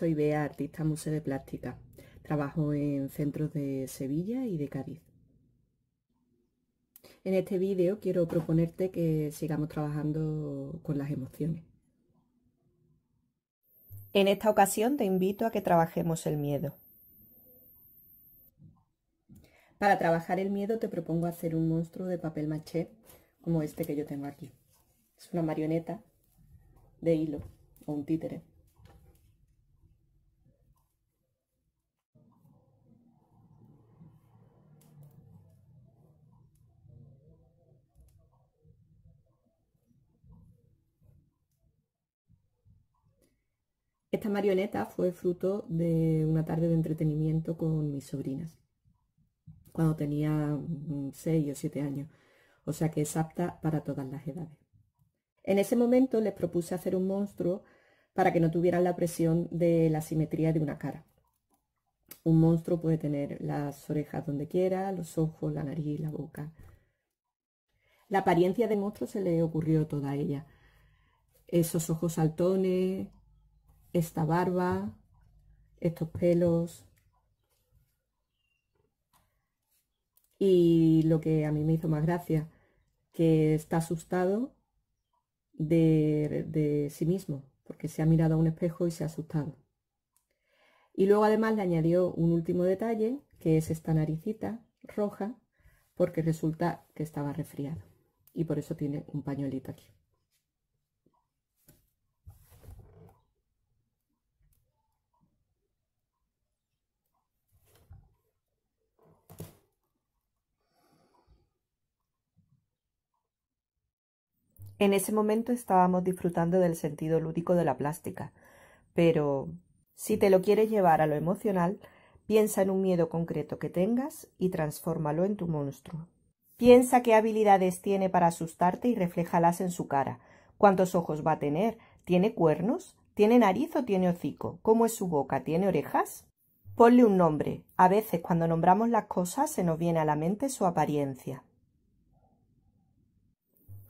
soy Bea, artista museo de plástica. Trabajo en centros de Sevilla y de Cádiz. En este vídeo quiero proponerte que sigamos trabajando con las emociones. En esta ocasión te invito a que trabajemos el miedo. Para trabajar el miedo te propongo hacer un monstruo de papel maché como este que yo tengo aquí. Es una marioneta de hilo o un títere Esta marioneta fue fruto de una tarde de entretenimiento con mis sobrinas, cuando tenía 6 mm, o 7 años, o sea que es apta para todas las edades. En ese momento les propuse hacer un monstruo para que no tuvieran la presión de la simetría de una cara. Un monstruo puede tener las orejas donde quiera, los ojos, la nariz, la boca. La apariencia de monstruo se le ocurrió toda ella. Esos ojos saltones, esta barba, estos pelos. Y lo que a mí me hizo más gracia, que está asustado de, sí mismo, porque se ha mirado a un espejo y se ha asustado. Y luego además le añadió un último detalle, que es esta naricita roja, porque resulta que estaba resfriado. Y por eso tiene un pañuelito aquí. En ese momento estábamos disfrutando del sentido lúdico de la plástica, pero si te lo quieres llevar a lo emocional, piensa en un miedo concreto que tengas y transfórmalo en tu monstruo. Piensa qué habilidades tiene para asustarte y refléjalas en su cara. ¿Cuántos ojos va a tener? ¿Tiene cuernos? ¿Tiene nariz o tiene hocico? ¿Cómo es su boca? ¿Tiene orejas? Ponle un nombre. A veces cuando nombramos las cosas se nos viene a la mente su apariencia.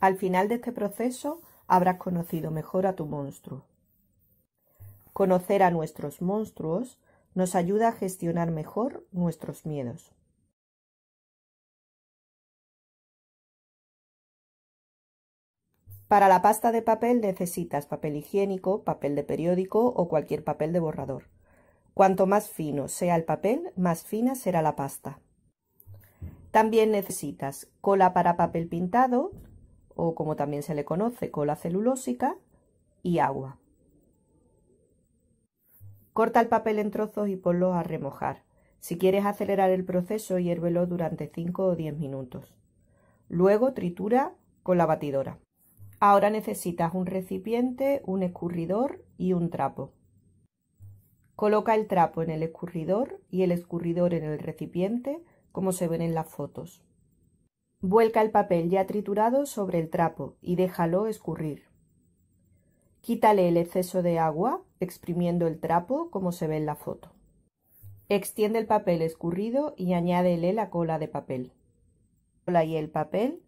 Al final de este proceso habrás conocido mejor a tu monstruo. Conocer a nuestros monstruos nos ayuda a gestionar mejor nuestros miedos. Para la pasta de papel necesitas papel higiénico, papel de periódico o cualquier papel de borrador. Cuanto más fino sea el papel, más fina será la pasta. También necesitas cola para papel pintado, o como también se le conoce, cola celulósica, y agua. Corta el papel en trozos y ponlo a remojar. Si quieres acelerar el proceso, hiérvelo durante 5 o 10 minutos. Luego tritura con la batidora. Ahora necesitas un recipiente, un escurridor y un trapo. Coloca el trapo en el escurridor y el escurridor en el recipiente, como se ven en las fotos. Vuelca el papel ya triturado sobre el trapo y déjalo escurrir. Quítale el exceso de agua exprimiendo el trapo como se ve en la foto. Extiende el papel escurrido y añádele la cola de papel. Cola y el papel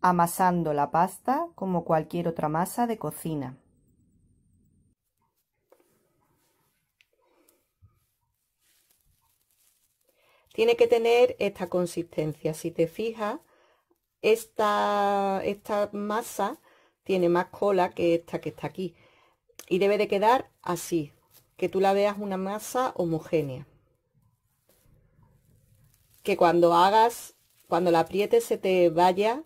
amasando la pasta como cualquier otra masa de cocina. Tiene que tener esta consistencia. Si te fijas, esta, masa tiene más cola que esta que está aquí. Y debe de quedar así, que tú la veas una masa homogénea. Que cuando hagas, cuando la aprietes se te vaya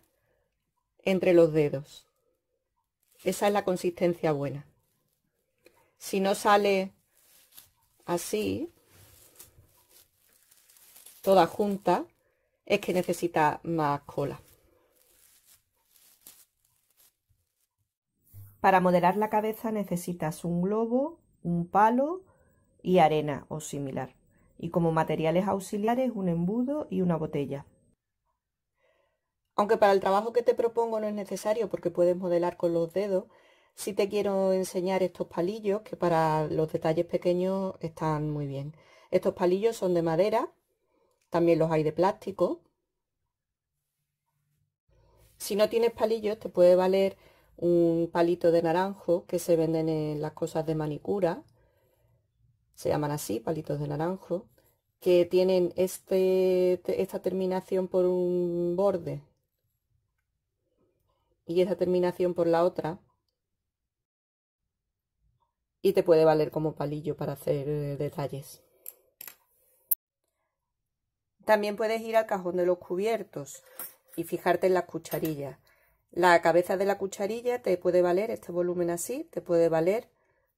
entre los dedos. Esa es la consistencia buena. Si no sale así, toda junta, es que necesita más cola. Para modelar la cabeza necesitas un globo, un palo y arena o similar, y como materiales auxiliares un embudo y una botella. Aunque para el trabajo que te propongo no es necesario porque puedes modelar con los dedos, sí te quiero enseñar estos palillos que para los detalles pequeños están muy bien. Estos palillos son de madera, también los hay de plástico. Si no tienes palillos te puede valer un palito de naranjo que se venden en las cosas de manicura, se llaman así, palitos de naranjo, que tienen este, esta terminación por un borde y esta terminación por la otra. Y te puede valer como palillo para hacer eh, detalles. También puedes ir al cajón de los cubiertos y fijarte en las cucharillas. La cabeza de la cucharilla te puede valer, este volumen así, te puede valer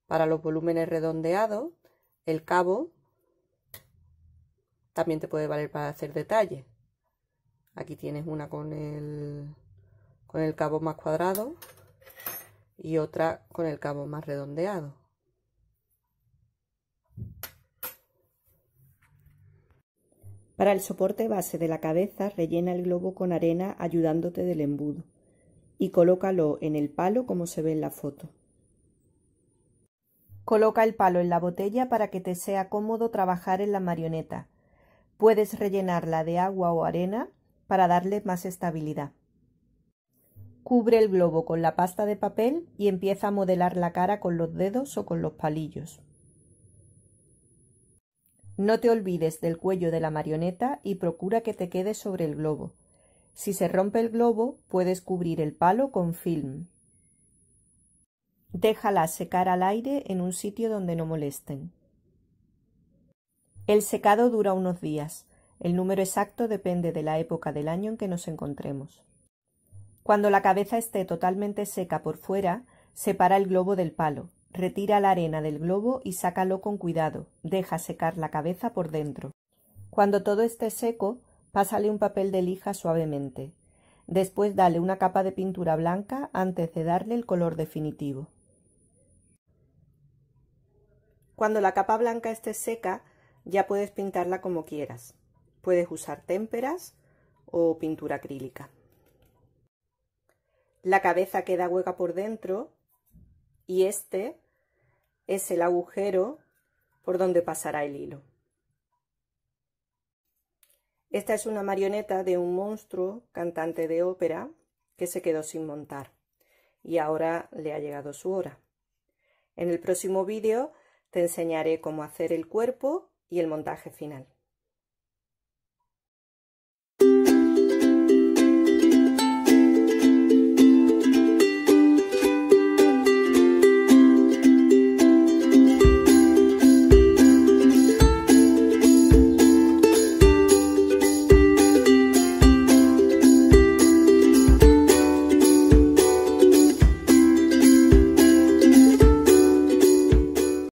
para los volúmenes redondeados, el cabo también te puede valer para hacer detalles. Aquí tienes una con el, con el cabo más cuadrado y otra con el cabo más redondeado. Para el soporte base de la cabeza rellena el globo con arena ayudándote del embudo y colócalo en el palo como se ve en la foto. Coloca el palo en la botella para que te sea cómodo trabajar en la marioneta. Puedes rellenarla de agua o arena para darle más estabilidad. Cubre el globo con la pasta de papel y empieza a modelar la cara con los dedos o con los palillos. No te olvides del cuello de la marioneta y procura que te quede sobre el globo. Si se rompe el globo, puedes cubrir el palo con film. Déjala secar al aire en un sitio donde no molesten. El secado dura unos días. El número exacto depende de la época del año en que nos encontremos. Cuando la cabeza esté totalmente seca por fuera, separa el globo del palo, retira la arena del globo y sácalo con cuidado, deja secar la cabeza por dentro. Cuando todo esté seco, Pásale un papel de lija suavemente. Después dale una capa de pintura blanca antes de darle el color definitivo. Cuando la capa blanca esté seca, ya puedes pintarla como quieras. Puedes usar témperas o pintura acrílica. La cabeza queda hueca por dentro y este es el agujero por donde pasará el hilo. Esta es una marioneta de un monstruo cantante de ópera que se quedó sin montar y ahora le ha llegado su hora. En el próximo vídeo te enseñaré cómo hacer el cuerpo y el montaje final.